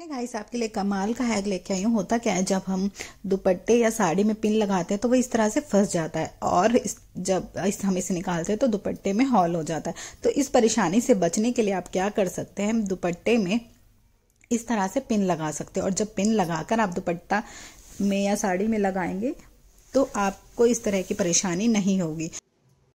है गाइस आपके लिए कमाल का हैग लेके आई हूँ होता क्या है जब हम दुपट्टे या साड़ी में पिन लगाते हैं तो वो इस तरह से फंस जाता है और इस जब इस हम इसे निकालते हैं तो दुपट्टे में हॉल हो जाता है तो इस परेशानी से बचने के लिए आप क्या कर सकते हैं दुपट्टे में इस तरह से पिन लगा सकते हैं और जब पिन लगाकर आप दुपट्टा में या साड़ी में लगाएंगे तो आपको इस तरह की परेशानी नहीं होगी